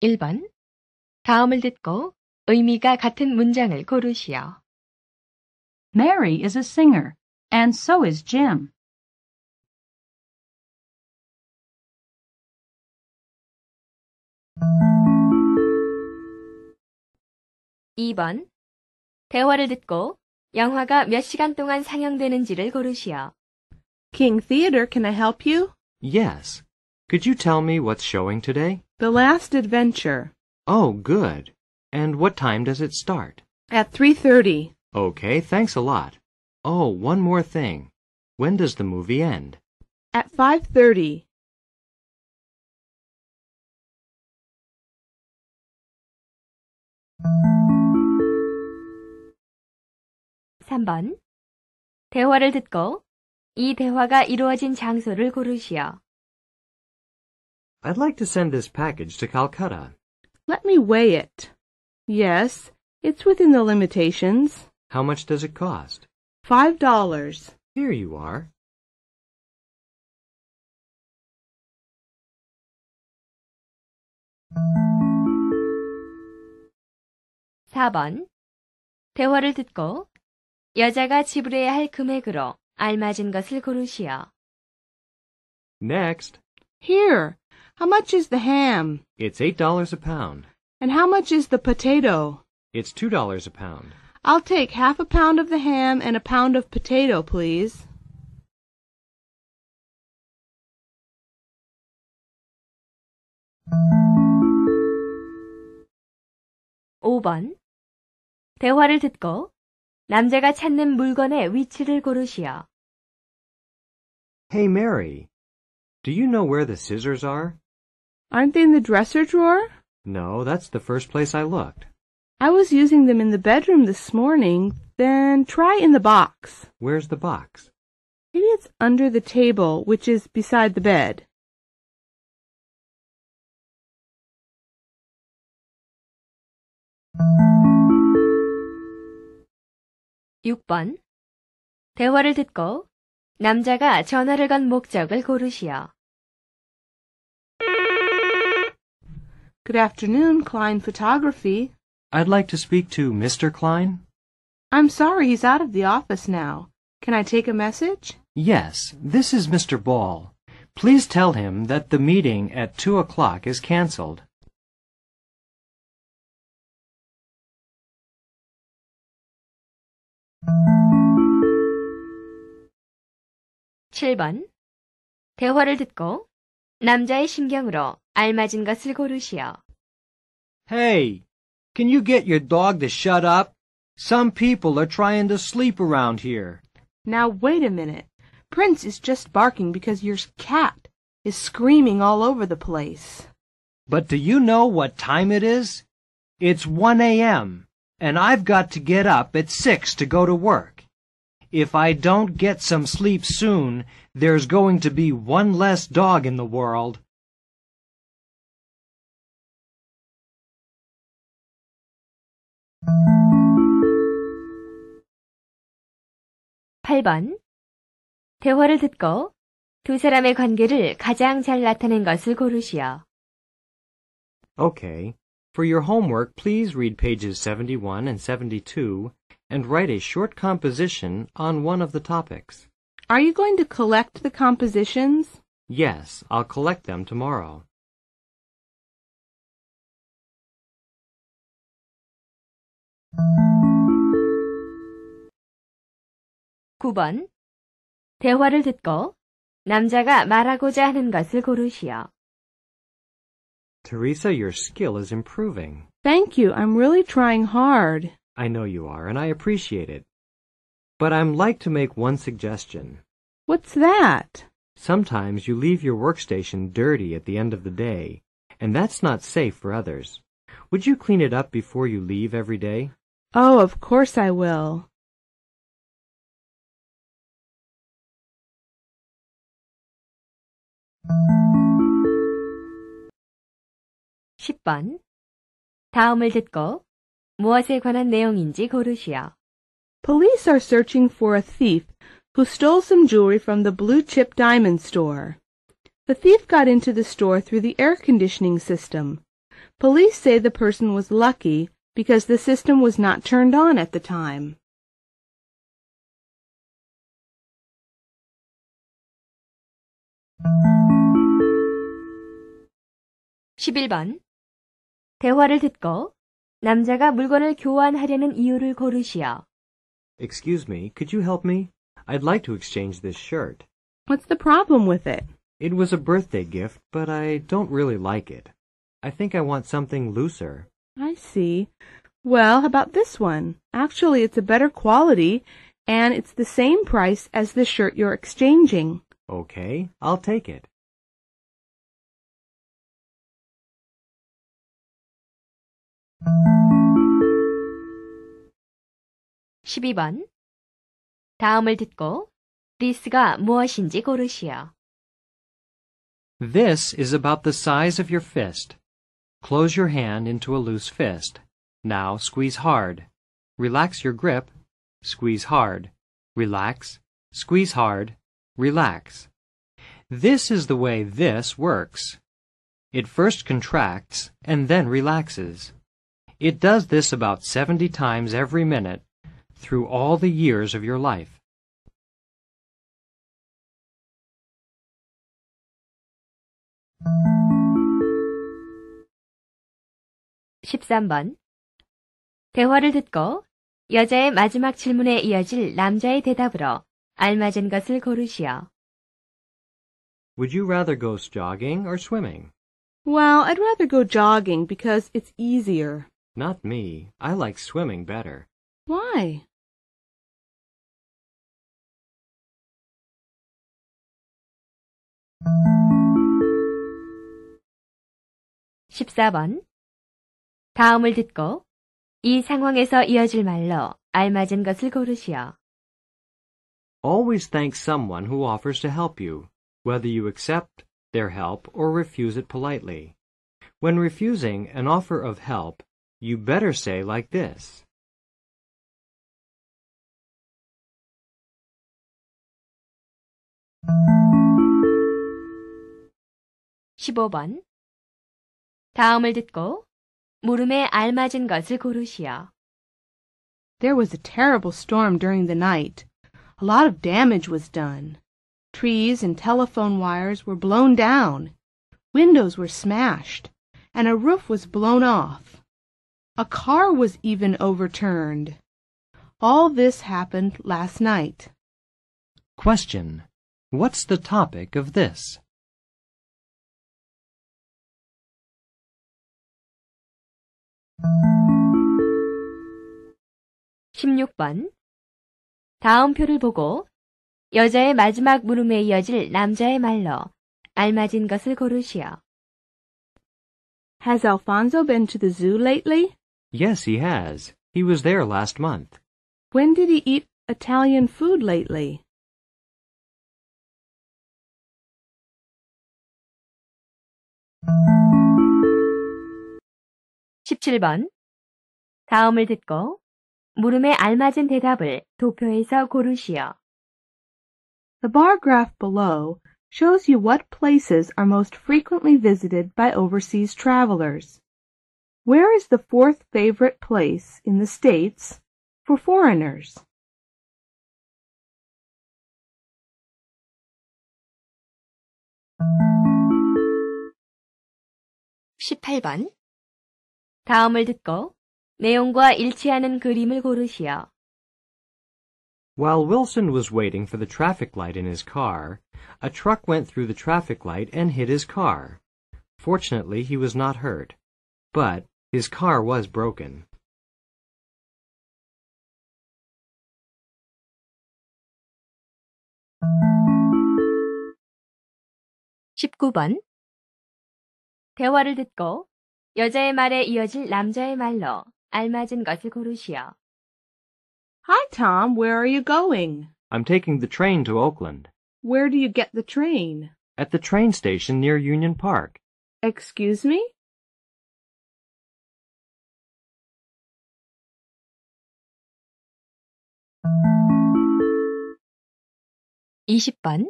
1번. 다음을 듣고 의미가 같은 문장을 고르시오. Mary is a singer, and so is Jim. (2번) 대화를 듣고 영화가 몇 시간 동안 상영되는지를 고르시오. King Theater, can I help you? Yes. Could you tell me what's showing today? The Last Adventure. Oh, good. And what time does it start? At 3.30. Okay, thanks a lot. Oh, one more thing. When does the movie end? At 5.30. (3번) 대화를 듣고 이 대화가 이루어진 장소를 고르시오. I'd like to send this package to Calcutta. Let me weigh it. Yes, it's within the limitations. How much does it cost? Five dollars. Here you are. (4번) 대화를 듣고 여자가 지불해야 할 금액으로 알맞은 것을 고르시오. Next. Here. How much is the ham? It's eight dollars a pound. And how much is the potato? It's two dollars a pound. I'll take half a pound of the ham and a pound of potato, please. (5번) 대화를 듣고 남자가 찾는 물건의 위치를 고르시오. Hey Mary, do you know where the scissors are? Aren't they in the dresser drawer? No, that's the first place I looked. I was using them in the bedroom this morning. Then try in the box. Where's the box? Maybe it's under the table, which is beside the bed. (6번) 대화를 듣고 남자가 전화를 건 목적을 고르시오. Good afternoon, Klein Photography. I'd like to speak to Mr. Klein. I'm sorry he's out of the office now. Can I take a message? Yes, this is Mr. Ball. Please tell him that the meeting at 2 o'clock is cancelled. (7번) 대화를 듣고 남자의 심경으로 알맞은 것을 고르시오. Hey, can you get your dog to shut up? Some people are trying to sleep around here. Now wait a minute. Prince is just barking because your cat is screaming all over the place. But do you know what time it is? It's 1 a.m., and I've got to get up at 6 to go to work. If I don't get some sleep soon, there's going to be one less dog in the world. 8번 대화를 듣고 두 사람의 관계를 가장 잘 나타낸 것을 고르시오. Okay. For your homework, please read pages 71 and 72 and write a short composition on one of the topics. Are you going to collect the compositions? Yes, I'll collect them tomorrow. 9번 대화를 듣고 남자가 말하고자 하는 것을 고르시오. Teresa, your skill is improving. Thank you. I'm really trying hard. I know you are, and I appreciate it. But i would like to make one suggestion. What's that? Sometimes you leave your workstation dirty at the end of the day, and that's not safe for others. Would you clean it up before you leave every day? Oh, of course I will. 다음을 듣고 무엇에 관한 내용인지 고르시오. Police are searching for a thief who stole some jewelry from the blue chip diamond store. The thief got into the store through the air conditioning system. Police say the person was lucky because the system was not turned on at the time. 대화를 듣고 남자가 물건을 교환하려는 이유를 Excuse me, could you help me? I'd like to exchange this shirt. What's the problem with it? It was a birthday gift, but I don't really like it. I think I want something looser, I see. Well, how about this one? Actually, it's a better quality, and it's the same price as the shirt you're exchanging. Okay, I'll take it. (12번) 다음을 듣고 this가 무엇인지 고르시오. This is about the size of your fist. Close your hand into a loose fist. Now squeeze hard. Relax your grip. Squeeze hard. Relax. Squeeze hard. Relax. This is the way this works. It first contracts and then relaxes. It does this about 70 times every minute through all the years of your life. 13번 대화를 듣고 여자의 마지막 질문에 이어질 남자의 대답으로 알맞은 것을 고르시오. Would you rather go jogging or swimming? Well, I'd rather go jogging because it's easier. Not me. I like swimming better. Why? (14번) 다음을 듣고 이 상황에서 이어질 말로 알맞은 것을 고르시오. Always thank someone who offers to help you, whether you accept their help or refuse it politely. When refusing an offer of help, you better say like this. (15번) 다음을 듣고 물음에 알맞은 것을 고르시오. There was a terrible storm during the night. A lot of damage was done. Trees and telephone wires were blown down. Windows were smashed, and a roof was blown off. A car was even overturned. All this happened last night. Question. What's the topic of this? 16번 다음 표를 보고 여자의 마지막 물음에 이어질 남자의 말로 알맞은 것을 고르시오. Has Alfonso been to the zoo lately? Yes, he has. He was there last month. When did he eat Italian food lately? 嗯。 17번. 다음을 듣고 물음에 알맞은 대답을 도표에서 고르시오. The bar graph below shows you what places are most frequently visited by overseas travelers. Where is the fourth favorite place in the States for foreigners? (18번) 다음을 듣고 내용과 일치하는 그림을 고르시오. While Wilson was waiting for the traffic light in his car, a truck went through the traffic light and hit his car. Fortunately, he was not hurt, but his car was broken. (19번) 대화를 듣고 여자의 말에 이어질 남자의 말로 알맞은 것을 고르시오. Hi, Tom. Where are you going? I'm taking the train to Oakland. Where do you get the train? At the train station near Union Park. Excuse me? (20번)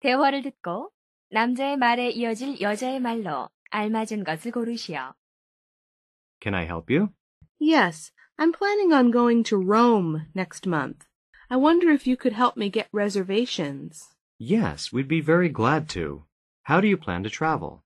대화를 듣고 남자의 말에 이어질 여자의 말로 알맞은 것을 고르시오. Can I help you? Yes, I'm planning on going to Rome next month. I wonder if you could help me get reservations. Yes, we'd be very glad to. How do you plan to travel?